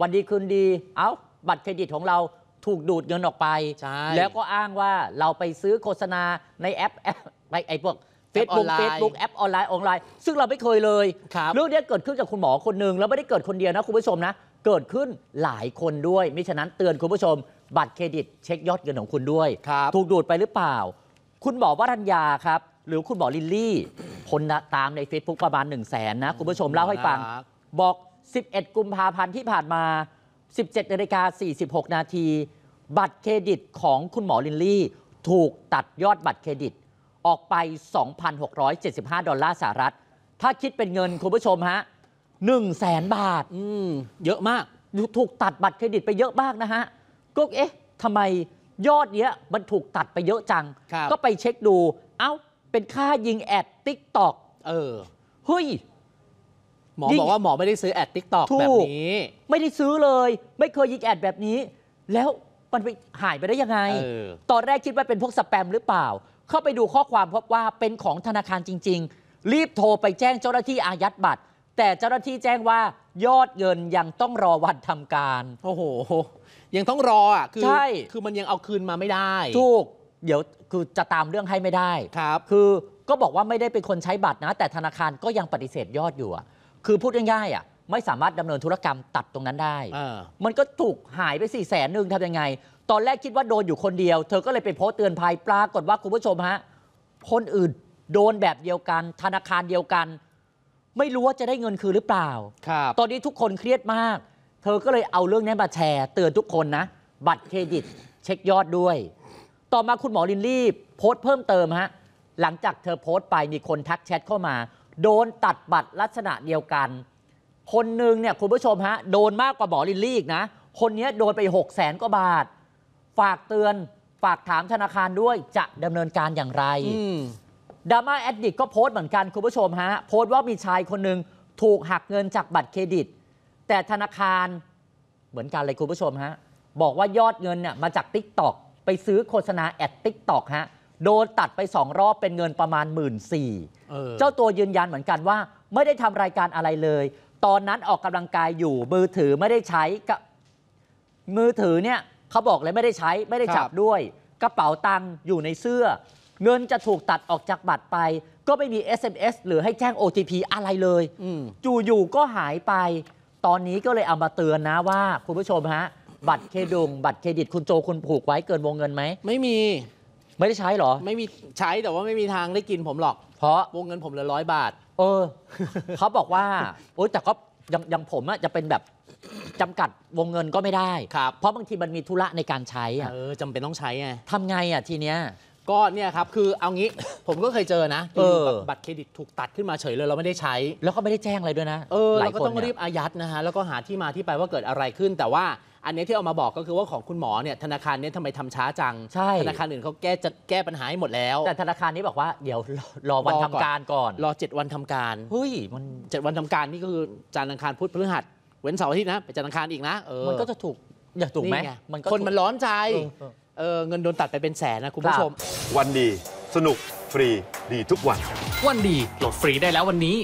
วันดีคืนดี เอ้าบัตรเครดิตของเราถูกดูดเงินออกไป แล้วก็อ้างว่าเราไปซื้อโฆษณาในแอปแอปไปไอ้พวกเฟซบุ๊กเฟซบุ๊กแอปออนไลน์ออนไลน์ ซึ่งเราไม่เคยเลยรเรื่องนี้เกิดขึ้นจากคุณหมอคนหนึ่งแล้วไม่ได้เกิดคนเดียวนะ คุณผู้ชมนะเกิดขึ้นหลายคนด้วยมิฉะนั้นเตือนคุณผู้ชม บัตรเครดิตเช็คยอดเงินของคุณด้วยถูกดูดไปหรือเปล่า คุณหมอวััญญาครับหรือคุณหมอลิลลี่คนตามใน Facebook ประมาณ1 0 0 0 0แสนนะคุณผู้ชมเล่าให้ฟังบอก11 กุมภาพันธ์ที่ผ่านมา 17นาฬิกา46นาทีบัตรเครดิตของคุณหมอลินลี่ถูกตัดยอดบัตรเครดิตออกไป 2,675 ดอลลาร์สหรัฐ ถ้าคิดเป็นเงินคุณผู้ชมฮะ1 0 0 0 0 0 บาท อืเยอะมาก ถูกตัดบัตรเครดิตไปเยอะมากนะฮะก็เอ๊ะทำไมยอดเนี้ยมันถูกตัดไปเยอะจัง ก็ไปเช็คดูเอ้า เป็นค่ายิงแอดติ๊กตอกเออเฮ้ยหมอบอกว่าหมอไม่ได้ซื้อแอดทิกตอกแบบนี้ ไม่ได้ซื้อเลยไม่เคยยิงแอดแบบนี้ แล้วมันไปหายไปได้ยังไงตอนแรกคิดว่าเป็นพวกสแปมหรือเปล่า เข้าไปดูข้อความพบว่าเป็นของธนาคารจริง ๆ รีบโทรไปแจ้งเจ้าหน้าที่อายัดบัตร แต่เจ้าหน้าที่แจ้งว่ายอดเงินยังต้องรอวันทำการโอ้โหยังต้องรออ่ะคือใช่คือมันยังเอาคืนมาไม่ได้ ถูกเดี๋ยวคือจะตามเรื่องให้ไม่ได้ครับ คือก็บอกว่าไม่ได้เป็นคนใช้บัตรนะ แต่ธนาคารก็ยังปฏิเสธยอดอยู่คือพูดง่ายๆอ่ะไม่สามารถดำเนินธุรกรรมตัดตรงนั้นได้ มันก็ถูกหายไปสี่แสนหนึ่งทำยังไง ตอนแรกคิดว่าโดนอยู่คนเดียว เธอก็เลยไปโพสต์เตือนภัยปรากฏว่าคุณผู้ชมฮะ คนอื่นโดนแบบเดียวกัน ธนาคารเดียวกัน ไม่รู้ว่าจะได้เงินคืนหรือเปล่า ครับ ตอนนี้ทุกคนเครียดมาก เธอก็เลยเอาเรื่องนี้มาแชร์เตือนทุกคนนะ บัตรเครดิต เช็คยอดด้วย ต่อมาคุณหมอลินลีบโพสต์เพิ่มเติมฮะ หลังจากเธอโพสต์ไปมีคนทักแชทเข้ามาโดนตัดบัตรลักษณะเดียวกัน คนหนึ่งเนี่ยคุณผู้ชมฮะโดนมากกว่าหมอลิลลี่อีกนะ คนนี้โดนไป6 0 0แสนกว่าบาท ฝากเตือนฝากถามธนาคารด้วยจะดำเนินการอย่างไรดราม่าแอดดิกก็โพสต์เหมือนกันคุณผู้ชมฮะโพสต์ว่ามีชายคนหนึ่งถูกหักเงินจากบัตรเครดิต แต่ธนาคารเหมือนกันเลยคุณผู้ชมฮะบอกว่ายอดเงินเนี่ยมาจากติ๊กต็อกไปซื้อโฆษณาแอดติ๊กต็อกฮะโดนตัดไปสองรอบเป็นเงินประมาณ 1 4ื่นสี่เจ้าตัวยืนยันเหมือนกันว่า ไม่ได้ทำรายการอะไรเลย ตอนนั้นออกกำลังกายอยู่ มือถือไม่ได้ใช้กมือถือเนี่ยเขาบอกเลยไม่ได้ใช้ ไม่ได้จับด้วย กระเป๋าตังค์อยู่ในเสื้อ เงินจะถูกตัดออกจากบัตรไป ก็ไม่มี SMS หรือให้แจ้ง OTP อะไรเลยจู่่ก็หายไป ตอนนี้ก็เลยเอามาเตือนนะว่า คุณผู้ชมฮะ บัตรเครดิตบัตรเครดิตคุณโจคุณผูกไว้เกินวงเงินไหมไม่มีไม่ได้ใช้หรอ ไม่มีใช้แต่ว่าไม่มีทางได้กินผมหรอก เพราะวงเงินผมเหลือร้อยบาท เออเขาบอกว่า โอ๊ยแต่ก็ยังยังผมอะจะเป็นแบบจำกัดวงเงินก็ไม่ได้ครับ เพราะบางทีมันมีธุระในการใช้อะเออจำเป็นต้องใช้ไงทำไงอะทีเนี้ยก็เนี่ยครับคือเอางี้ผมก็เคยเจอนะเออบัตรเครดิตถูกตัดขึ้นมาเฉยเลยเราไม่ได้ใช้ แล้วก็ไม่ได้แจ้งอะไรด้วยนะเออเราก็ต้องรีบอายัดนะฮะแล้วก็หาที่มาที่ไปว่าเกิดอะไรขึ้นแต่ว่าอันนี้ที่เอามาบอกก็คือว่าของคุณหมอเนี่ยธนาคารเนี่ยทำไมทำช้าจังธนาคารอื่นเขาแก้จะแก้ปัญหาให้หมดแล้ว แต่ธนาคารนี้บอกว่าเดี๋ยวรอวันทำการก่อน รอ7วันทำการเฮ้ยมันเจ็ดวันทำการนี่ก็คือจันทร์อังคารพุธพฤหัสเว้นเสาร์อาทิตย์นะไปจันทร์อังคารอีกนะมันก็จะถูกอยากถูกไหมคนมันร้อนใจเเงินโดนตัดไปเป็นแสนนะคุณผู้ชมวันดีสนุกฟรีดีทุกวัน วันดีโหลดฟรีได้แล้ววันนี้